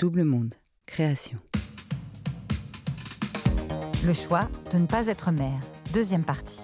Double Monde, création. Le choix de ne pas être mère, deuxième partie.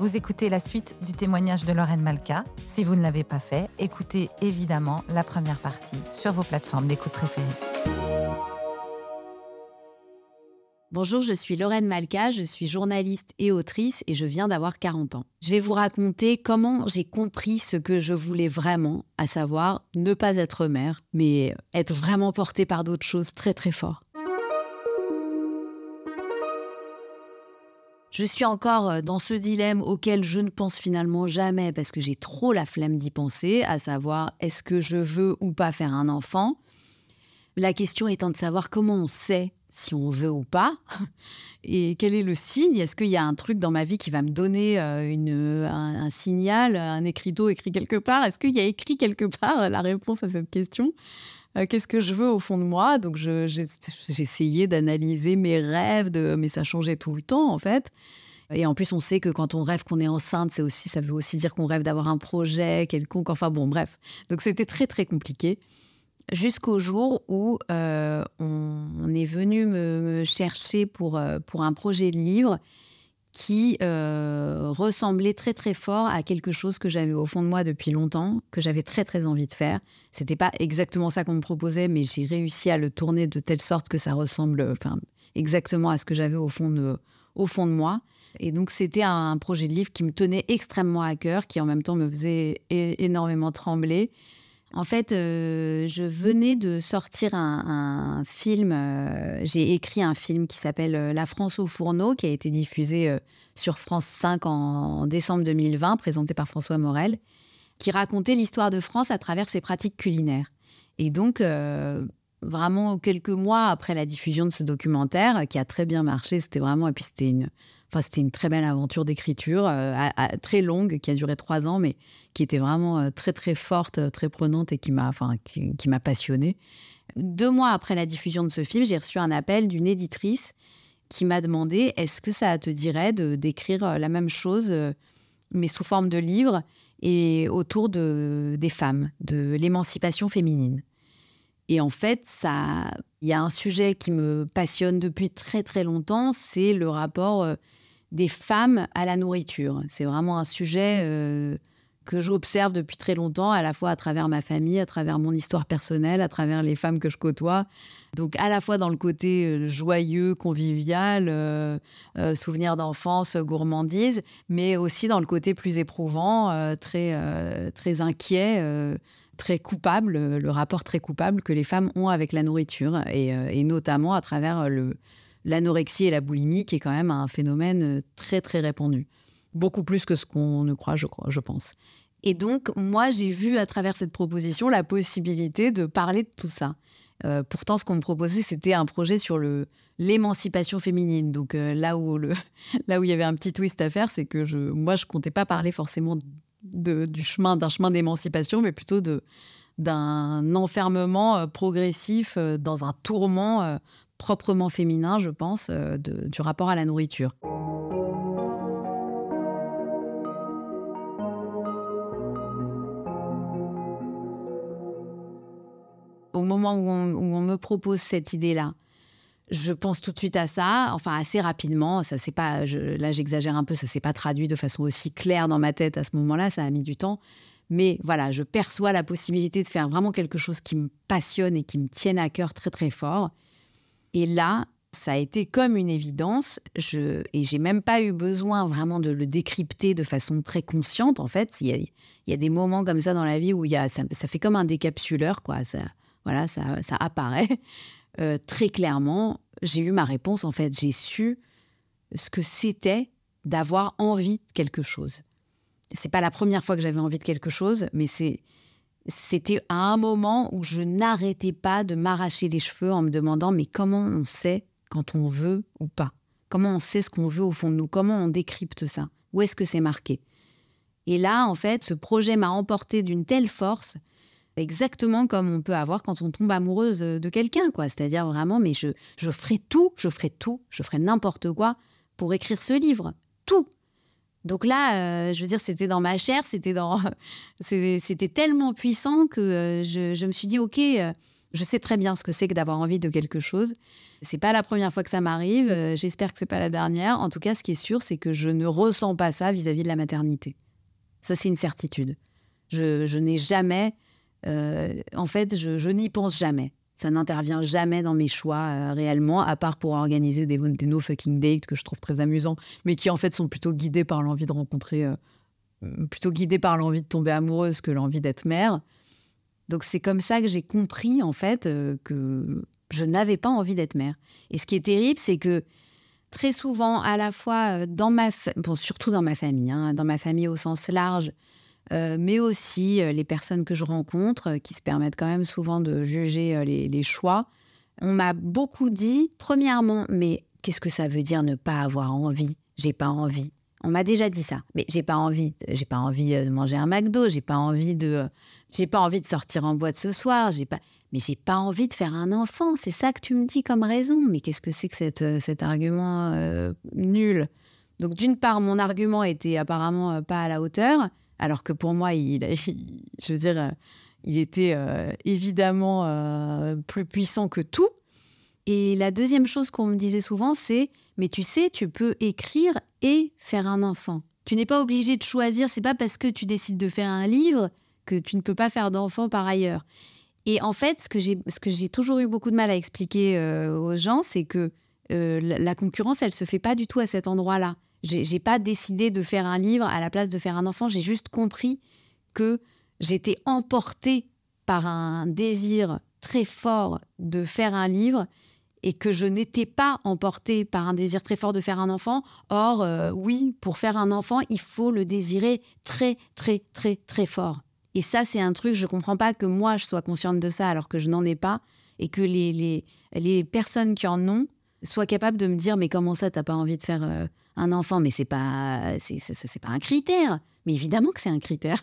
Vous écoutez la suite du témoignage de Lorraine Malka. Si vous ne l'avez pas fait, écoutez évidemment la première partie sur vos plateformes d'écoute préférées. Bonjour, je suis Lorraine Malka, je suis journaliste et autrice et je viens d'avoir 40 ans. Je vais vous raconter comment j'ai compris ce que je voulais vraiment, à savoir ne pas être mère, mais être vraiment portée par d'autres choses très très fort. Je suis encore euh, dans ce dilemme auquel je ne pense finalement jamais parce que j'ai trop la flemme d'y penser, à savoir est-ce que je veux ou pas faire un enfant la question étant de savoir comment on sait si on veut ou pas et quel est le signe Est-ce qu'il y a un truc dans ma vie qui va me donner euh, un, signal, un écriteau écrit quelque part Est-ce qu'il y a écrit quelque part euh, la réponse à cette question euh, Qu'est-ce que je veux au fond de moi Donc j'ai essayé d'analyser mes rêves, mais ça changeait tout le temps en fait. Et en plus, on sait que quand on rêve qu'on est enceinte, c'est aussi, ça veut aussi dire qu'on rêve d'avoir un projet quelconque. Enfin bon, bref. Donc c'était très très compliqué jusqu'au jour où euh, on, est venu me, chercher euh, pour, un projet de livre qui euh, ressemblait très très fort à quelque chose que j'avais au fond de moi depuis longtemps, que j'avais très très envie de faire. C'était pas exactement ça qu'on me proposait, mais j'ai réussi à le tourner de telle sorte que ça ressemble enfin, exactement à ce que j'avais au, fond au fond de moi. Et donc c'était un projet de livre qui me tenait extrêmement à cœur, qui en même temps me faisait énormément trembler. En fait, euh, je venais de sortir un, film. Euh, j'ai écrit un film qui s'appelle euh, La France au fourneau, qui a été diffusé sur France 5 en, décembre 2020, présenté par François Morel, qui racontait l'histoire de France à travers ses pratiques culinaires. Et donc, vraiment quelques mois après la diffusion de ce documentaire, qui a très bien marché, c'était vraiment. Et puis, c'était une très belle aventure d'écriture, euh, très longue, qui a duré trois ans, mais qui était vraiment euh, très très forte, euh, très prenante et qui m'a, enfin, qui, m'a passionnée. Deux mois après la diffusion de ce film, j'ai reçu un appel d'une éditrice qui m'a demandé est-ce que ça te dirait de d'écrire la même chose, mais sous forme de livre et autour de, des femmes, de l'émancipation féminine. Et en fait, ça, il y a un sujet qui me passionne depuis très très longtemps, c'est le rapport des femmes à la nourriture. C'est vraiment un sujet euh, que j'observe depuis très longtemps, à la fois à travers ma famille, à travers mon histoire personnelle, à travers les femmes que je côtoie. Donc à la fois dans le côté euh, joyeux, convivial, euh, souvenirs souvenir d'enfance, gourmandise, mais aussi dans le côté plus éprouvant, très, très inquiet très coupable, le rapport très coupable que les femmes ont avec la nourriture, et notamment à travers le, l'anorexie et la boulimie, qui est quand même un phénomène euh, très très répandu. Beaucoup plus que ce qu'on ne croit, je crois, je pense. Et donc, moi, j'ai vu à travers cette proposition la possibilité de parler de tout ça. Euh, pourtant, ce qu'on me proposait, c'était un projet sur le l'émancipation féminine. Donc euh, là où le, là où il y avait un petit twist à faire, c'est que je, moi, je comptais pas parler forcément de, du chemin d'un chemin d'émancipation, mais plutôt de d'un enfermement progressif dans un tourment proprement féminin, je pense, euh, du rapport à la nourriture. Au moment où on, me propose cette idée-là, je pense tout de suite à ça, enfin assez rapidement. Ça c'est pas, là j'exagère un peu, ça s'est pas traduit de façon aussi claire dans ma tête à ce moment-là. Ça a mis du temps, mais voilà, je perçois la possibilité de faire vraiment quelque chose qui me passionne et qui me tienne à cœur très très fort. Et là, ça a été comme une évidence, je, et j'ai même pas eu besoin vraiment de le décrypter de façon très consciente. En fait, il y a, il y a des moments comme ça dans la vie où il y a, ça, fait comme un décapsuleur, quoi. Ça, voilà, ça, ça apparaît euh, très clairement. J'ai eu ma réponse, en fait, j'ai su ce que c'était d'avoir envie de quelque chose. C'est pas la première fois que j'avais envie de quelque chose, mais c'est c'était à un moment où je n'arrêtais pas de m'arracher les cheveux en me demandant mais comment on sait quand on veut ou pas Comment on sait ce qu'on veut au fond de nous Comment on décrypte ça Où est-ce que c'est marqué Et là, en fait, ce projet m'a emporté d'une telle force, exactement comme on peut avoir quand on tombe amoureuse de quelqu'un, quoi. C'est-à-dire vraiment, mais je ferai tout, je ferai tout, je ferai n'importe quoi pour écrire ce livre. Tout donc là, euh, je veux dire, c'était dans ma chair, c'était c'était tellement puissant que euh, je, me suis dit, ok, euh, je sais très bien ce que c'est que d'avoir envie de quelque chose. C'est pas la première fois que ça m'arrive. J'espère que c'est pas la dernière. En tout cas, ce qui est sûr, c'est que je ne ressens pas ça vis-à-vis de la maternité. Ça, c'est une certitude. Je, n'ai jamais, en fait, je n'y pense jamais ça n'intervient jamais dans mes choix euh, réellement, à part pour organiser des, no fucking dates que je trouve très amusants, mais qui en fait sont plutôt guidés par l'envie de rencontrer, euh, plutôt guidés par l'envie de tomber amoureuse que l'envie d'être mère. Donc c'est comme ça que j'ai compris en fait euh, que je n'avais pas envie d'être mère. Et ce qui est terrible, c'est que très souvent, à la fois dans ma, surtout dans ma famille, hein, dans ma famille au sens large, euh, mais aussi euh, les personnes que je rencontre, euh, qui se permettent quand même souvent de juger les, choix. On m'a beaucoup dit, premièrement, mais qu'est-ce que ça veut dire ne pas avoir envie J'ai pas envie. On m'a déjà dit ça. Mais j'ai pas envie, j'ai pas envie de manger un McDo, j'ai pas envie de j'ai pas envie de sortir en boîte ce soir, j'ai pas mais j'ai pas envie de faire un enfant, c'est ça que tu me dis comme raison. Mais qu'est-ce que c'est que cet argument nul Donc d'une part, mon argument était apparemment pas à la hauteur, alors que pour moi, il, je veux dire, euh, il était euh, évidemment euh, plus puissant que tout. Et la deuxième chose qu'on me disait souvent, c'est mais tu sais, tu peux écrire et faire un enfant. Tu n'es pas obligé de choisir. C'est pas parce que tu décides de faire un livre que tu ne peux pas faire d'enfant par ailleurs. Et en fait, ce que j'ai, toujours eu beaucoup de mal à expliquer aux gens, c'est que la concurrence, elle ne se fait pas du tout à cet endroit-là. J'ai pas décidé de faire un livre à la place de faire un enfant. J'ai juste compris que j'étais emportée par un désir très fort de faire un livre et que je n'étais pas emportée par un désir très fort de faire un enfant. Or, euh, oui, pour faire un enfant, il faut le désirer très, très, très, très fort. Et ça, c'est un truc, je ne comprends pas que moi, je sois consciente de ça alors que je n'en ai pas et que les, les, les, personnes qui en ont soient capables de me dire, mais comment ça, t'as pas envie de faire... Euh, un enfant, mais c'est pas, c'est pas un critère. Mais évidemment que c'est un critère.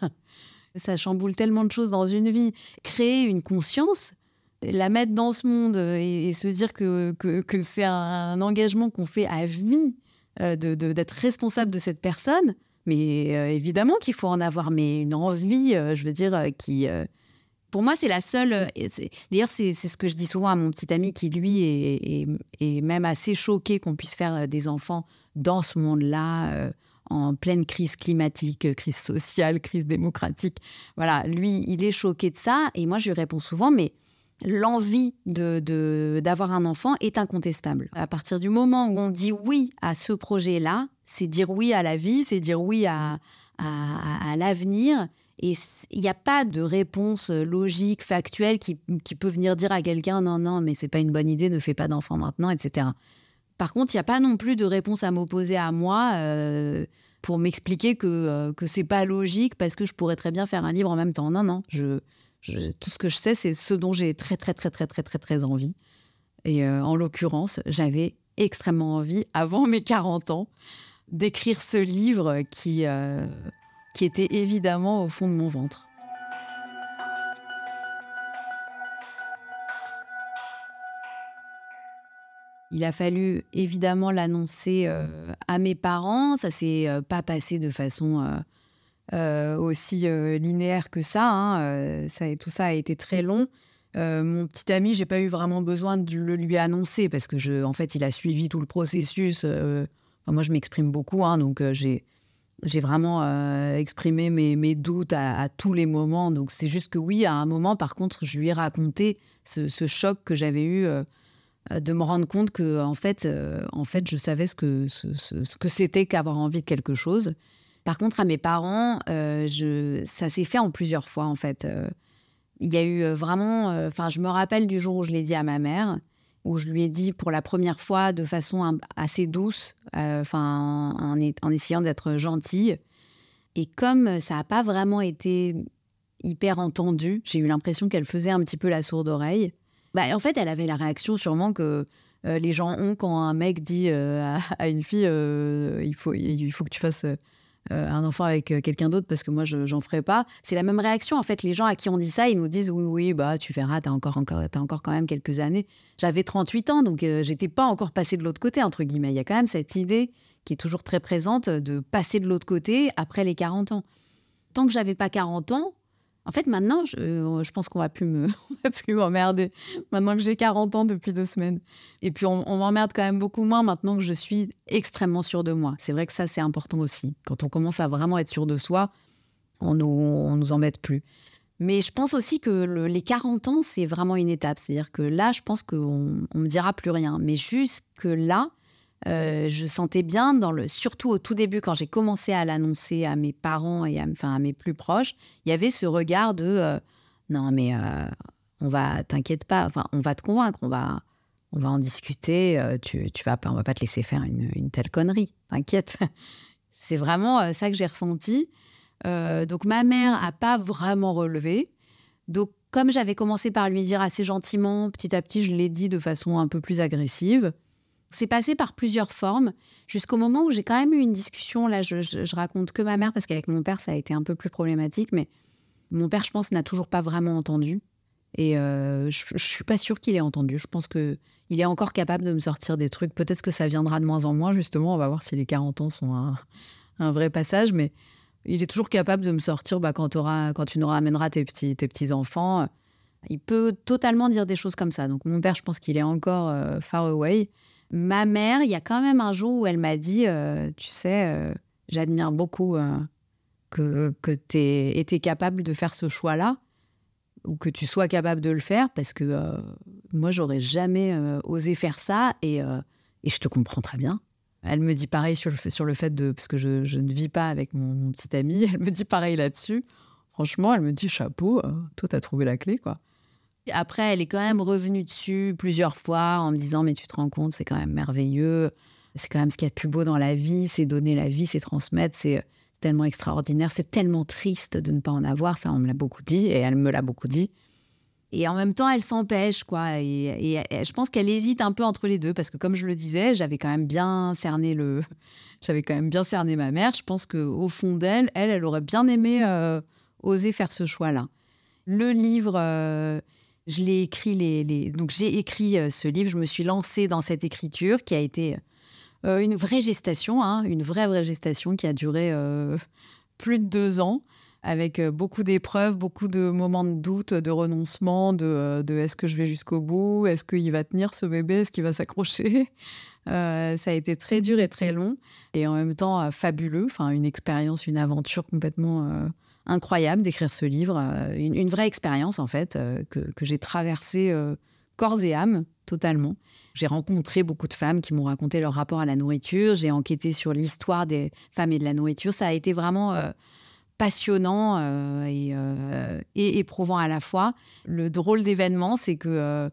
Ça chamboule tellement de choses dans une vie. Créer une conscience, la mettre dans ce monde et, se dire que, que, c'est un engagement qu'on fait à vie euh, d'être responsable de cette personne, mais euh, évidemment qu'il faut en avoir, mais une envie, euh, je veux dire, qui... pour moi, c'est la seule... D'ailleurs, c'est ce que je dis souvent à mon petit ami qui, lui, est même assez choqué qu'on puisse faire des enfants dans ce monde-là, euh, en pleine crise climatique, euh, crise sociale, crise démocratique. Voilà, lui, il est choqué de ça. Et moi, je lui réponds souvent, mais l'envie d'avoir de, d'avoir un enfant est incontestable. À partir du moment où on dit oui à ce projet-là, c'est dire oui à la vie, c'est dire oui à, à, l'avenir. Et il n'y a pas de réponse euh, logique, factuelle qui, qui peut venir dire à quelqu'un non, non, mais c'est pas une bonne idée, ne fais pas d'enfant maintenant, etc. Par contre, il n'y a pas non plus de réponse à m'opposer à moi euh, pour m'expliquer que, ce euh, n'est pas logique parce que je pourrais très bien faire un livre en même temps. Non, non. Je, tout ce que je sais, c'est ce dont j'ai très, très, très, très, très, très, très envie. Et euh, en l'occurrence, j'avais extrêmement envie, avant mes 40 ans, d'écrire ce livre qui, qui était évidemment au fond de mon ventre. Il a fallu évidemment l'annoncer euh, à mes parents. Ça s'est euh, pas passé de façon euh, aussi linéaire que ça, hein. Tout ça a été très long. mon petit ami, j'ai pas eu vraiment besoin de le lui annoncer parce que en fait, il a suivi tout le processus. moi, je m'exprime beaucoup, hein, donc j'ai vraiment exprimé mes, doutes à, tous les moments. Donc c'est juste que oui, à un moment, par contre, je lui ai raconté ce, choc que j'avais eu euh, de me rendre compte que euh, en fait, euh, en fait, je savais ce que ce, que c'était qu'avoir envie de quelque chose. Par contre, à mes parents, ça s'est fait en plusieurs fois en fait. Il y a eu vraiment, enfin, je me rappelle du jour où je l'ai dit à ma mère, où je lui ai dit pour la première fois de façon assez douce, enfin, en, en, essayant d'être gentille. Et comme ça n'a pas vraiment été hyper entendu, j'ai eu l'impression qu'elle faisait un petit peu la sourde oreille. Bah, en fait, elle avait la réaction sûrement que euh, les gens ont quand un mec dit euh, à, une fille euh, il, faut, il faut que tu fasses un enfant avec quelqu'un d'autre parce que moi, je n'en ferai pas. C'est la même réaction. En fait, les gens à qui on dit ça, ils nous disent oui, oui, bah, tu verras, tu as encore, encore, as encore quand même quelques années. J'avais 38 ans, donc j'étais pas encore passé de l'autre côté, entre guillemets. Il y a quand même cette idée qui est toujours très présente de passer de l'autre côté après les 40 ans. Tant que j'avais pas 40 ans, en fait, maintenant, euh, je, pense qu'on va plus me, on va plus m'emmerder. Maintenant que j'ai 40 ans depuis deux semaines. Et puis, on, m'emmerde quand même beaucoup moins maintenant que je suis extrêmement sûre de moi. C'est vrai que ça, c'est important aussi. Quand on commence à vraiment être sûr de soi, on nous, on nous embête plus. Mais je pense aussi que les 40 ans, c'est vraiment une étape. C'est-à-dire que là, je pense qu'on ne me dira plus rien. Mais jusque-là, euh, je sentais bien, dans le, surtout au tout début, quand j'ai commencé à l'annoncer à mes parents et à, mes plus proches, il y avait ce regard de euh, non mais euh, on va, t'inquiète pas, enfin on va te convaincre, on va, on va en discuter, tu, vas on va pas te laisser faire une, telle connerie, t'inquiète. C'est vraiment ça que j'ai ressenti. donc ma mère a pas vraiment relevé. Donc comme j'avais commencé par lui dire assez gentiment, petit à petit, je l'ai dit de façon un peu plus agressive c'est passé par plusieurs formes jusqu'au moment où j'ai quand même eu une discussion. Là, je, je, raconte que ma mère parce qu'avec mon père, ça a été un peu plus problématique. Mais mon père, je pense, n'a toujours pas vraiment entendu. Et euh, je, ne suis pas sûre qu'il ait entendu. Je pense que il est encore capable de me sortir des trucs. Peut-être que ça viendra de moins en moins, justement. On va voir si les 40 ans sont un, vrai passage. Mais il est toujours capable de me sortir bah, quand, auras, quand tu nous ramèneras tes petits, tes petits enfants. Il peut totalement dire des choses comme ça. Donc mon père, je pense qu'il est encore euh, far away. Ma mère, il y a quand même un jour où elle m'a dit, euh, tu sais, euh, j'admire beaucoup euh, que, que tu été capable de faire ce choix-là, ou que tu sois capable de le faire, parce que moi, j'aurais jamais osé faire ça, et, je te comprends très bien. Elle me dit pareil sur le, sur le fait de... Parce que je, ne vis pas avec mon, petit ami, elle me dit pareil là-dessus. Franchement, elle me dit chapeau, toi, as trouvé la clé, quoi. Après, elle est quand même revenue dessus plusieurs fois en me disant Mais tu te rends compte, c'est quand même merveilleux. C'est quand même ce qu'il y a de plus beau dans la vie c'est donner la vie, c'est transmettre, c'est tellement extraordinaire, c'est tellement triste de ne pas en avoir. Ça, on me l'a beaucoup dit et elle me l'a beaucoup dit. Et en même temps, elle s'empêche, quoi. Et, je pense qu'elle hésite un peu entre les deux, parce que comme je le disais, j'avais quand même bien cerné le, j'avais quand même bien cerné ma mère. Je pense que au fond d'elle, elle, elle aurait bien aimé euh, oser faire ce choix-là. Le livre, euh, je l'ai écrit les, les... donc j'ai écrit euh, ce livre. Je me suis lancée dans cette écriture qui a été euh, une vraie gestation, hein, une vraie vraie gestation qui a duré euh, plus de deux ans avec beaucoup d'épreuves, beaucoup de moments de doute, de renoncement, de, est-ce que je vais jusqu'au bout, est-ce qu'il va tenir ce bébé, est-ce qu'il va s'accrocher. ça a été très dur et très long, et en même temps fabuleux, enfin une expérience, une aventure complètement incroyable d'écrire ce livre, euh, une, vraie expérience en fait euh, que, j'ai traversée euh, corps et âme totalement. J'ai rencontré beaucoup de femmes qui m'ont raconté leur rapport à la nourriture, j'ai enquêté sur l'histoire des femmes et de la nourriture. Ça a été vraiment passionnant et éprouvant à la fois. Le drôle d'événement, c'est que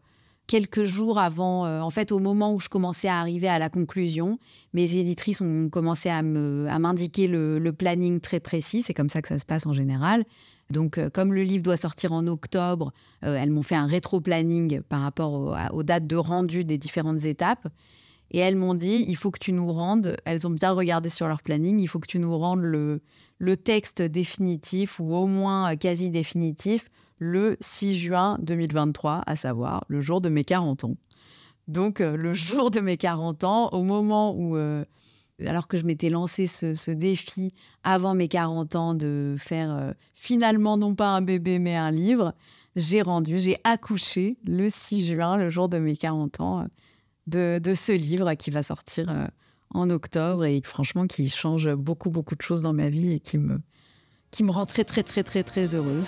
quelques jours avant, euh, en fait, au moment où je commençais à arriver à la conclusion, mes éditrices ont commencé à m'indiquer le, planning très précis. C'est comme ça que ça se passe en général. Donc, euh, comme le livre doit sortir en octobre, euh, elles m'ont fait un rétro-planning par rapport aux dates de rendu des différentes étapes. Et elles m'ont dit, il faut que tu nous rendes, elles ont bien regardé sur leur planning, il faut que tu nous rendes le texte définitif ou au moins quasi définitif le 6 juin 2023, à savoir le jour de mes 40 ans. Donc, euh, le jour de mes 40 ans, au moment où, euh, alors que je m'étais lancé ce, défi avant mes 40 ans de faire euh, finalement non pas un bébé mais un livre, j'ai rendu, j'ai accouché le 6 juin, le jour de mes 40 ans, de, ce livre qui va sortir en octobre et franchement qui change beaucoup, beaucoup de choses dans ma vie et qui me, qui me rend très, très, très, très, très heureuse.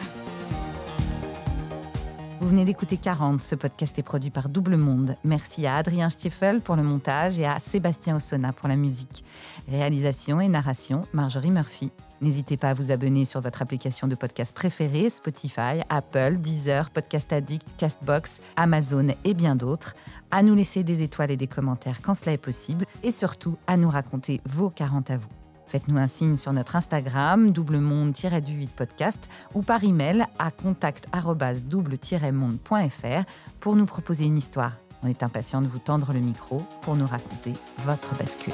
Vous venez d'écouter 40. Ce podcast est produit par Double Monde. Merci à Adrien Stiefel pour le montage et à Sébastien Ossona pour la musique. Réalisation et narration, Marjorie Murphy. N'hésitez pas à vous abonner sur votre application de podcast préférée, Spotify, Apple, Deezer, Podcast Addict, Castbox, Amazon et bien d'autres, à nous laisser des étoiles et des commentaires quand cela est possible, et surtout à nous raconter vos 40 à vous. Faites-nous un signe sur notre Instagram, doublemonde-du8 podcast, ou par email à contact-double-monde.fr pour nous proposer une histoire. On est impatient de vous tendre le micro pour nous raconter votre bascule.